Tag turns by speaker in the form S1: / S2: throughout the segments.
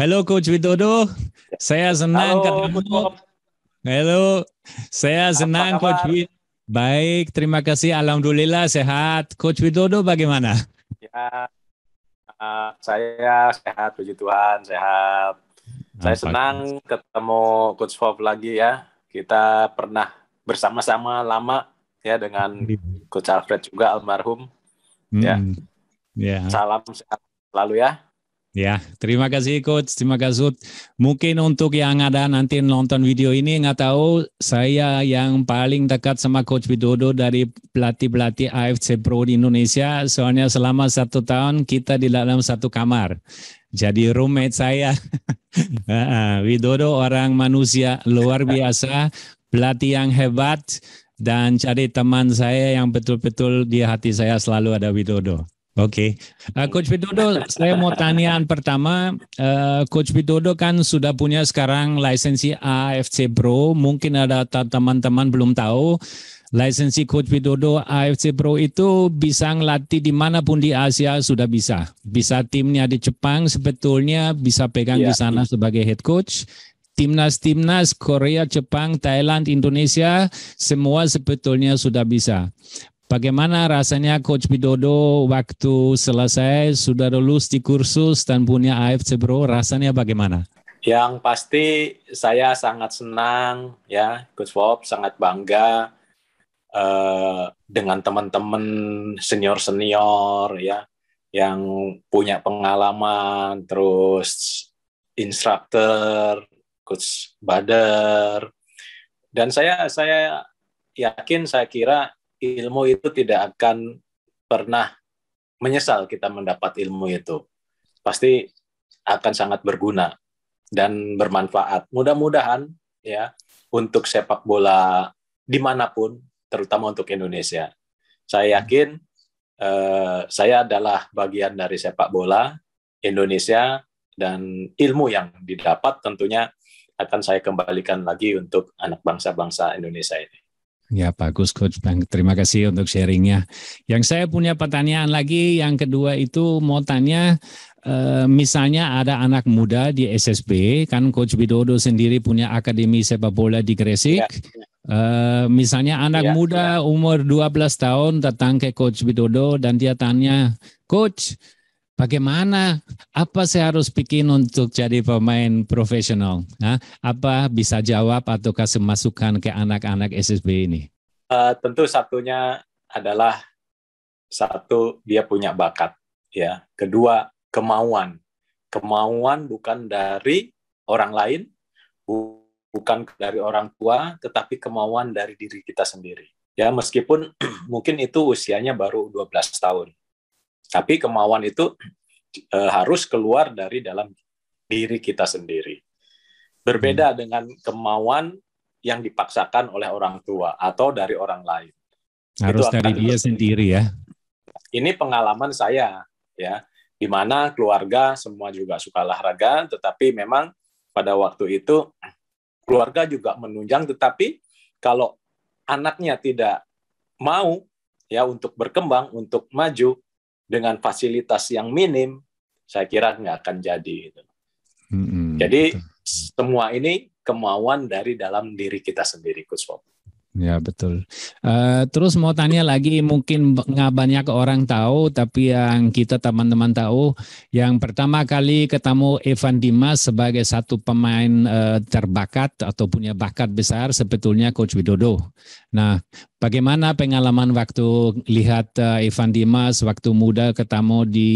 S1: Halo Coach Widodo, saya senang Halo, ketemu. Halo, saya senang Coach Widodo. Baik, terima kasih. Alhamdulillah sehat. Coach Widodo bagaimana?
S2: Ya, uh, saya sehat, puji Tuhan, sehat.
S1: Saya senang
S2: itu? ketemu Coach Fob lagi ya. Kita pernah bersama-sama lama ya dengan iya. Coach Alfred juga almarhum.
S1: Ya. Hmm. Ya. Yeah.
S2: Salam sehat selalu ya.
S1: Ya, terima kasih coach, terima kasih. Mungkin untuk yang ada nanti nonton video ini nggak tahu, saya yang paling dekat sama coach Widodo dari pelatih-pelatih AFC Pro di Indonesia. Soalnya selama satu tahun kita di dalam satu kamar. Jadi roommate saya Widodo orang manusia luar biasa, pelatih yang hebat dan cari teman saya yang betul-betul di hati saya selalu ada Widodo. Oke, okay. uh, eh, Coach Widodo, saya mau tanyaan pertama, uh, Coach Widodo kan sudah punya sekarang lisensi AFC Pro, mungkin ada teman-teman belum tahu, lisensi Coach Widodo AFC Pro itu bisa ngelatih dimanapun di Asia sudah bisa, bisa timnya di Jepang sebetulnya bisa pegang yeah. di iya. sana sebagai head coach, timnas-timnas Korea, Jepang, Thailand, Indonesia, semua sebetulnya sudah bisa. Bagaimana rasanya Coach Bidodo waktu selesai sudah lulus di kursus dan punya AFC Bro? Rasanya bagaimana?
S2: Yang pasti saya sangat senang ya, Coach Bob sangat bangga uh, dengan teman-teman senior senior ya yang punya pengalaman, terus instruktur, coach Bader, dan saya saya yakin saya kira ilmu itu tidak akan pernah menyesal kita mendapat ilmu itu. Pasti akan sangat berguna dan bermanfaat. Mudah-mudahan ya untuk sepak bola dimanapun, terutama untuk Indonesia. Saya yakin eh, saya adalah bagian dari sepak bola Indonesia dan ilmu yang didapat tentunya akan saya kembalikan lagi untuk anak bangsa-bangsa Indonesia ini.
S1: Ya bagus Coach Bang, terima kasih untuk sharingnya. Yang saya punya pertanyaan lagi, yang kedua itu mau tanya, eh, misalnya ada anak muda di SSB, kan Coach Widodo sendiri punya akademi sepak bola di Gresik. Ya. Eh, misalnya anak ya, muda ya. umur 12 tahun datang ke Coach Widodo dan dia tanya, Coach, bagaimana apa saya harus bikin untuk jadi pemain profesional? Nah, apa bisa jawab atau kasih masukan ke anak-anak SSB ini?
S2: Uh, tentu satunya adalah satu dia punya bakat, ya. Kedua kemauan, kemauan bukan dari orang lain, bu bukan dari orang tua, tetapi kemauan dari diri kita sendiri. Ya, meskipun mungkin itu usianya baru 12 tahun. Tapi kemauan itu e, harus keluar dari dalam diri kita sendiri. Berbeda hmm. dengan kemauan yang dipaksakan oleh orang tua atau dari orang lain. Harus itu dari
S1: dia sendiri ya.
S2: Ini pengalaman saya ya, di mana keluarga semua juga suka olahraga, tetapi memang pada waktu itu keluarga juga menunjang, tetapi kalau anaknya tidak mau ya untuk berkembang, untuk maju, dengan fasilitas yang minim, saya kira nggak akan jadi. Gitu. -hmm. Jadi semua ini kemauan dari dalam diri kita sendiri, Coach
S1: Ya betul. Uh, terus mau tanya lagi mungkin nggak banyak orang tahu tapi yang kita teman-teman tahu yang pertama kali ketemu Evan Dimas sebagai satu pemain uh, terbakat atau punya bakat besar sebetulnya Coach Widodo. Nah, bagaimana pengalaman waktu lihat uh, Evan Dimas waktu muda ketemu di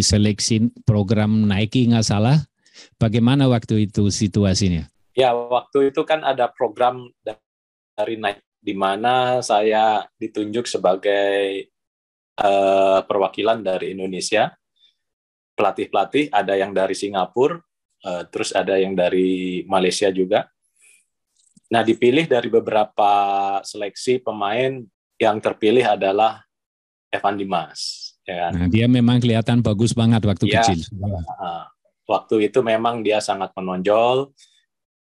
S1: seleksi program Nike nggak salah? Bagaimana waktu itu situasinya?
S2: Ya, waktu itu kan ada program hari naik di mana saya ditunjuk sebagai uh, perwakilan dari Indonesia. Pelatih-pelatih ada yang dari Singapura, uh, terus ada yang dari Malaysia juga. Nah, dipilih dari beberapa seleksi pemain yang terpilih adalah Evan Dimas. Ya. Kan? Nah,
S1: dia memang kelihatan bagus banget waktu ya, kecil.
S2: waktu itu memang dia sangat menonjol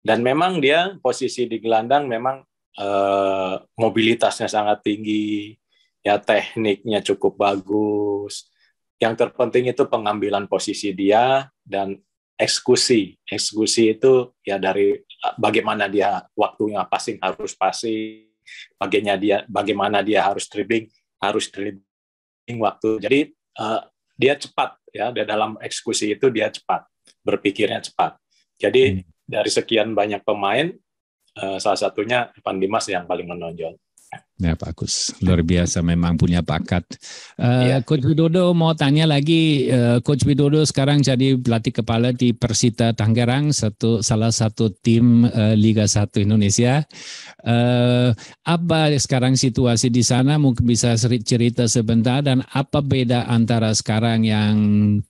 S2: dan memang dia posisi di gelandang memang eh, mobilitasnya sangat tinggi, ya tekniknya cukup bagus. Yang terpenting itu pengambilan posisi dia dan eksekusi. Eksekusi itu ya dari eh, bagaimana dia waktunya passing harus passing, bagaimana dia bagaimana dia harus dribbling harus dribbling waktu. Jadi eh, dia cepat ya dalam eksekusi itu dia cepat, berpikirnya cepat. Jadi hmm. dari sekian banyak pemain Eh, salah satunya Evan Dimas yang paling menonjol.
S1: Ya Pak bagus, luar biasa memang punya bakat. Uh, ya. Coach Widodo mau tanya lagi, uh, Coach Widodo sekarang jadi pelatih kepala di Persita Tangerang, satu salah satu tim uh, Liga 1 Indonesia. Uh, apa sekarang situasi di sana? Mungkin bisa cerita sebentar dan apa beda antara sekarang yang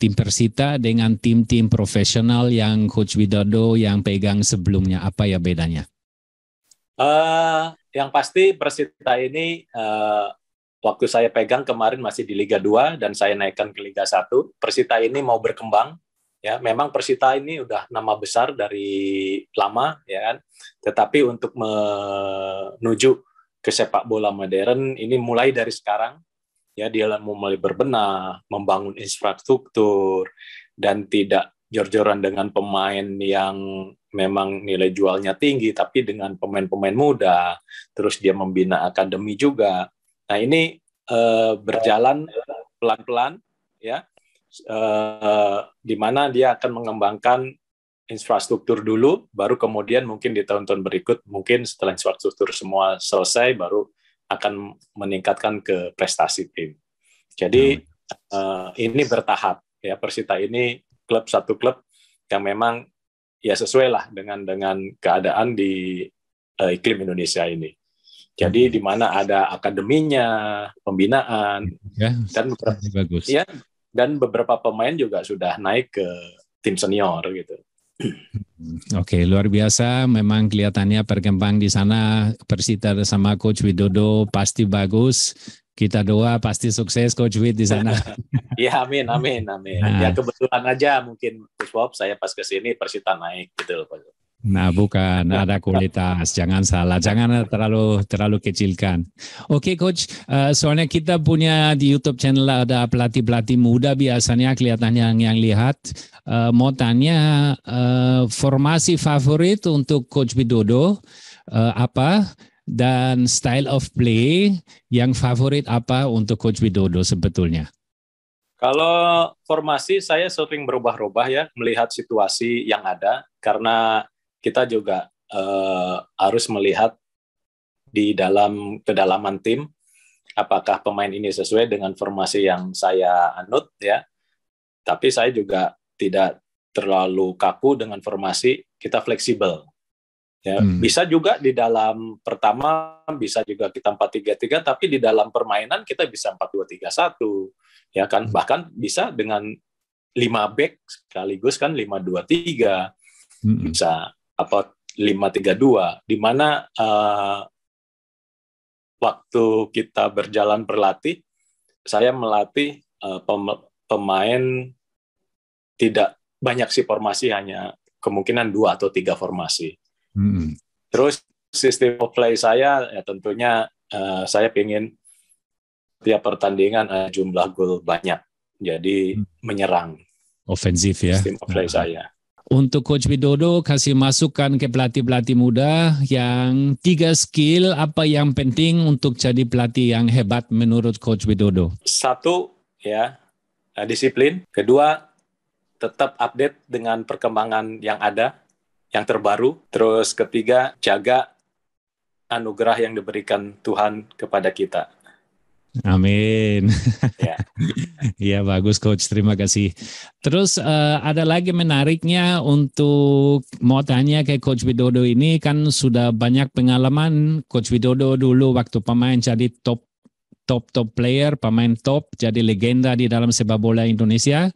S1: tim Persita dengan tim-tim profesional yang Coach Widodo yang pegang sebelumnya? Apa ya bedanya?
S2: Uh, yang pasti Persita ini uh, waktu saya pegang kemarin masih di Liga 2 dan saya naikkan ke Liga 1. Persita ini mau berkembang. Ya, memang Persita ini udah nama besar dari lama ya kan. Tetapi untuk menuju ke sepak bola modern ini mulai dari sekarang ya dia mau mulai berbenah, membangun infrastruktur dan tidak jor-joran dengan pemain yang memang nilai jualnya tinggi tapi dengan pemain-pemain muda terus dia membina akademi juga nah ini uh, berjalan pelan-pelan ya uh, di mana dia akan mengembangkan infrastruktur dulu baru kemudian mungkin di tahun-tahun berikut mungkin setelah infrastruktur semua selesai baru akan meningkatkan ke prestasi tim jadi hmm. uh, ini bertahap ya Persita ini klub satu klub yang memang ya sesuai lah dengan dengan keadaan di uh, iklim Indonesia ini. Jadi di mana ada akademinya, pembinaan, ya, dan beberapa, bagus. Ya, dan beberapa pemain juga sudah naik ke tim senior gitu.
S1: Hmm, oke, okay, luar biasa. Memang kelihatannya berkembang di sana. Persita sama Coach Widodo pasti bagus kita doa pasti sukses Coach Wid di sana.
S2: Iya amin amin amin. Nah. Ya kebetulan aja mungkin Coach Bob saya pas ke sini Persita naik gitu loh Pak.
S1: Nah bukan ya. ada kualitas, jangan salah, jangan terlalu terlalu kecilkan. Oke okay, Coach, eh, soalnya kita punya di YouTube channel ada pelatih pelatih muda biasanya kelihatannya yang yang lihat. Uh, mau tanya eh, formasi favorit untuk Coach Widodo apa? dan style of play yang favorit apa untuk Coach Widodo sebetulnya?
S2: Kalau formasi saya sering berubah-ubah ya melihat situasi yang ada karena kita juga eh, harus melihat di dalam kedalaman tim apakah pemain ini sesuai dengan formasi yang saya anut ya. Tapi saya juga tidak terlalu kaku dengan formasi, kita fleksibel Ya, hmm. Bisa juga di dalam pertama bisa juga kita 4-3-3 tapi di dalam permainan kita bisa 4-2-3-1 ya kan hmm. bahkan bisa dengan 5 back sekaligus kan 5-2-3 hmm. bisa apa 5-3-2 di mana uh, waktu kita berjalan berlatih saya melatih uh, pem pemain tidak banyak sih formasi hanya kemungkinan dua atau tiga formasi Hmm. Terus sistem play saya ya tentunya uh, saya ingin tiap pertandingan uh, jumlah gol banyak. Jadi hmm. menyerang.
S1: Ofensif ya. Sistem play nah. saya. Untuk Coach Widodo kasih masukan ke pelatih-pelatih muda yang tiga skill apa yang penting untuk jadi pelatih yang hebat menurut Coach Widodo?
S2: Satu ya eh, disiplin. Kedua tetap update dengan perkembangan yang ada yang terbaru. Terus ketiga, jaga anugerah yang diberikan Tuhan kepada kita.
S1: Amin. Ya. ya bagus coach, terima kasih. Terus uh, ada lagi menariknya untuk mau tanya ke coach Widodo ini kan sudah banyak pengalaman coach Widodo dulu waktu pemain jadi top top-top player, pemain top, jadi legenda di dalam sepak bola Indonesia.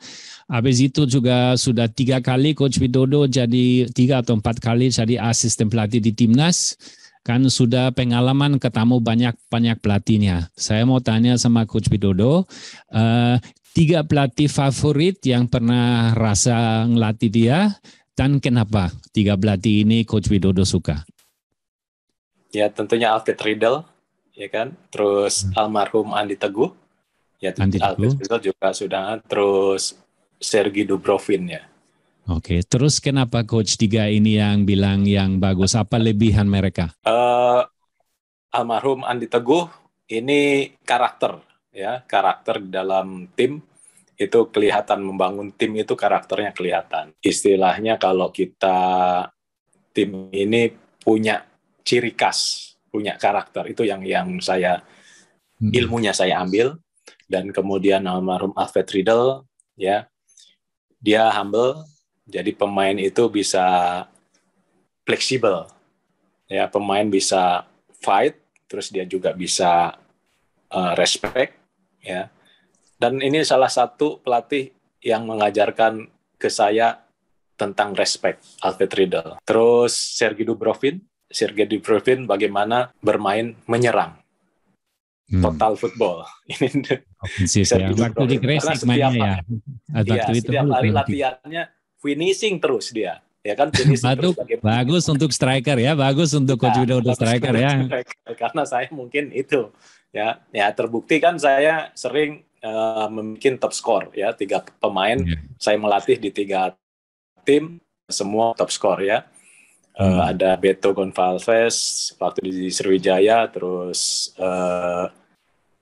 S1: Habis itu juga sudah tiga kali Coach Widodo jadi tiga atau empat kali jadi asisten pelatih di timnas. Kan sudah pengalaman ketemu banyak-banyak pelatihnya. Saya mau tanya sama Coach Widodo, uh, tiga pelatih favorit yang pernah rasa ngelatih dia dan kenapa tiga pelatih ini Coach Widodo suka?
S2: Ya tentunya Alfred Riddle ya kan? Terus hmm. almarhum Andi Teguh, ya Andi Teguh juga sudah, terus Sergi Dubrovin ya.
S1: Oke, terus kenapa coach tiga ini yang bilang yang bagus? Apa lebihan mereka?
S2: Uh, almarhum Andi Teguh ini karakter ya, karakter di dalam tim itu kelihatan membangun tim itu karakternya kelihatan. Istilahnya kalau kita tim ini punya ciri khas punya karakter itu yang yang saya hmm. ilmunya saya ambil dan kemudian almarhum Alfred Riddle ya dia humble jadi pemain itu bisa fleksibel ya pemain bisa fight terus dia juga bisa uh, respect ya dan ini salah satu pelatih yang mengajarkan ke saya tentang respect Alfred Riddle terus Sergi Dubrovin Sergei Dubrovin bagaimana bermain menyerang hmm. total football ini
S1: bisa ya. Waktu karena setiap ya. Iya, hari, ya, setiap hari latihannya
S2: finishing terus dia ya kan Batuk,
S1: bagus untuk striker ya bagus untuk coach nah, Widodo striker ya
S2: striker, karena saya mungkin itu ya ya terbukti kan saya sering uh, membuat top score ya tiga pemain yeah. saya melatih di tiga tim semua top score ya Uh, ada Beto Gonfalves waktu di Sriwijaya, terus uh, eh,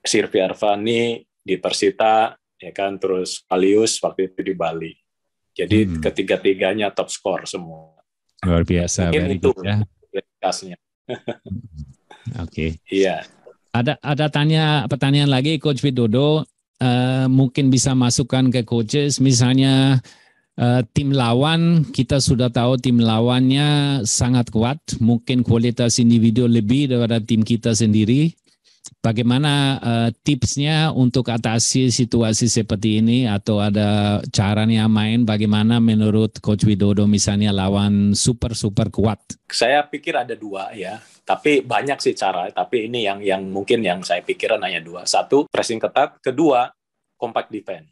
S2: Sirvi Arvani di Persita, ya kan, terus Alius waktu itu di Bali. Jadi hmm. ketiga-tiganya top score semua.
S1: Luar biasa. Mungkin itu ya.
S2: Oke.
S1: okay. Iya. Ada ada tanya pertanyaan lagi Coach Widodo uh, mungkin bisa masukkan ke coaches misalnya Eh, tim lawan kita sudah tahu tim lawannya sangat kuat, mungkin kualitas individu lebih daripada tim kita sendiri. Bagaimana uh, tipsnya untuk atasi situasi seperti ini atau ada caranya main bagaimana menurut Coach Widodo misalnya lawan super super kuat?
S2: Saya pikir ada dua ya, tapi banyak sih cara. Tapi ini yang yang mungkin yang saya pikiran hanya dua. Satu pressing ketat, kedua compact defense.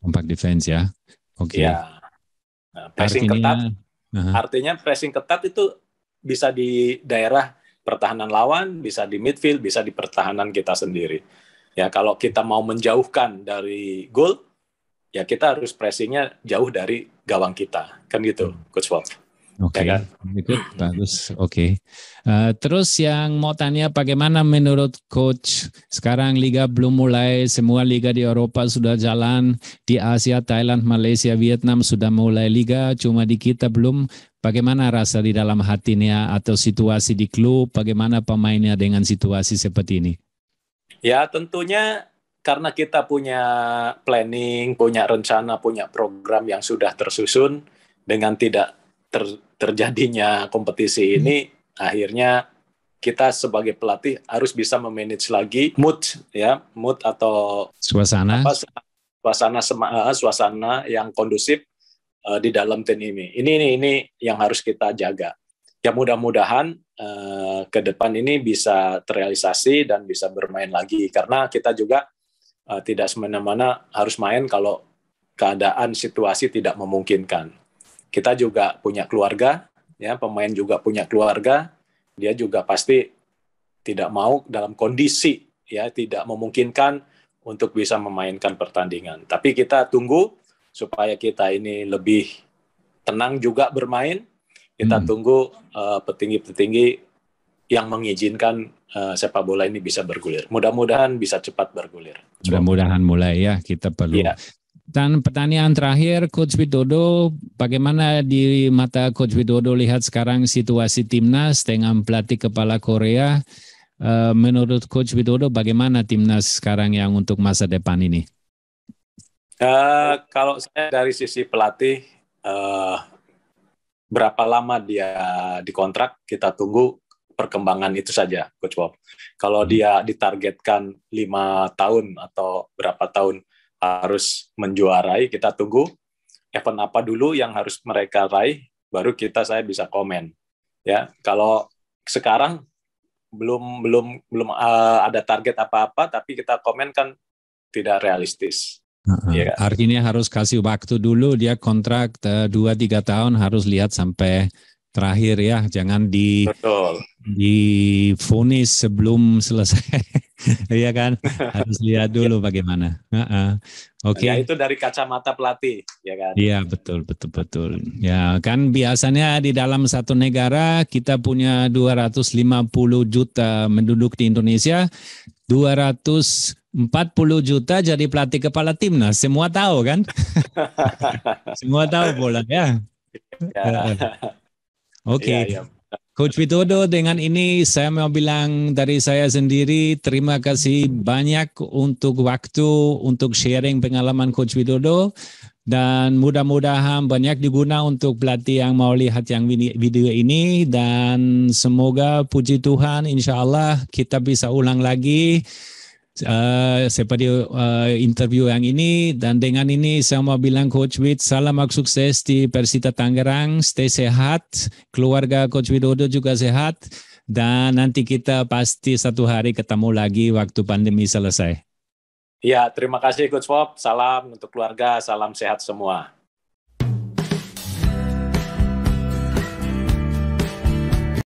S1: Compact defense ya. Oke. Okay. Ya. Nah, pressing artinya, ketat. Uh-huh.
S2: Artinya pressing ketat itu bisa di daerah pertahanan lawan, bisa di midfield, bisa di pertahanan kita sendiri. Ya, kalau kita mau menjauhkan dari gol, ya kita harus pressingnya jauh dari gawang kita. Kan gitu, hmm. Coach Oke.
S1: Oke, okay. ya kan? bagus. Oke, okay. uh, eh, terus yang mau tanya, bagaimana menurut coach sekarang liga belum mulai, semua liga di Eropa sudah jalan, di Asia, Thailand, Malaysia, Vietnam sudah mulai liga, cuma di kita belum. Bagaimana rasa di dalam hatinya atau situasi di klub? Bagaimana pemainnya dengan situasi seperti ini?
S2: Ya, tentunya karena kita punya planning, punya rencana, punya program yang sudah tersusun dengan tidak ter, terjadinya kompetisi hmm. ini akhirnya kita sebagai pelatih harus bisa memanage lagi mood ya mood atau
S1: suasana apa,
S2: suasana eh, suasana yang kondusif uh, di dalam tim ini ini ini ini yang harus kita jaga ya mudah-mudahan uh, ke depan ini bisa terrealisasi dan bisa bermain lagi karena kita juga uh, tidak semena-mena harus main kalau keadaan situasi tidak memungkinkan kita juga punya keluarga, ya pemain juga punya keluarga, dia juga pasti tidak mau dalam kondisi ya tidak memungkinkan untuk bisa memainkan pertandingan. Tapi kita tunggu supaya kita ini lebih tenang juga bermain. Kita hmm. tunggu petinggi eh, petinggi-petinggi yang mengizinkan uh, sepak bola ini bisa bergulir. Mudah-mudahan bisa cepat bergulir.
S1: Mudah-mudahan mulai ya kita perlu ya. Dan pertanyaan terakhir, Coach Widodo, bagaimana di mata Coach Widodo lihat sekarang situasi timnas dengan pelatih kepala Korea? Eh, menurut Coach Widodo, bagaimana timnas sekarang yang untuk masa depan ini?
S2: Uh, kalau saya dari sisi pelatih, uh, berapa lama dia dikontrak, kita tunggu perkembangan itu saja, Coach Bob. Kalau dia ditargetkan lima tahun atau berapa tahun, harus menjuarai kita tunggu event apa dulu yang harus mereka raih baru kita saya bisa komen ya kalau sekarang belum belum belum uh, ada target apa-apa tapi kita komen kan tidak realistis
S1: Uh-huh. Yeah. Kan? Artinya harus kasih waktu dulu dia kontrak eh, dua tiga tahun harus lihat sampai terakhir ya, jangan di Betul. funis sebelum selesai. Iya kan? Harus lihat dulu bagaimana. Uh-uh. Oke. Okay. Ya
S2: itu dari kacamata pelatih, ya kan?
S1: Iya, betul, betul, betul. Ya, kan biasanya di dalam satu negara kita punya 250 juta menduduk di Indonesia, 240 juta jadi pelatih kepala tim, nah Semua tahu kan? Semua tahu bola ya. ya. Oke. Okay. Ya, ya. Coach Widodo, dengan ini saya mau bilang dari saya sendiri terima kasih banyak untuk waktu untuk sharing pengalaman Coach Widodo dan mudah-mudahan banyak diguna untuk pelatih yang mau lihat yang video ini dan semoga puji Tuhan insya Allah kita bisa ulang lagi uh, seperti uh, interview yang ini dan dengan ini saya mau bilang Coach Wid salam sukses di Persita Tangerang, stay sehat, keluarga Coach Widodo juga sehat dan nanti kita pasti satu hari ketemu lagi waktu pandemi selesai.
S2: Ya, terima kasih Coach Bob. Salam untuk keluarga, salam sehat semua.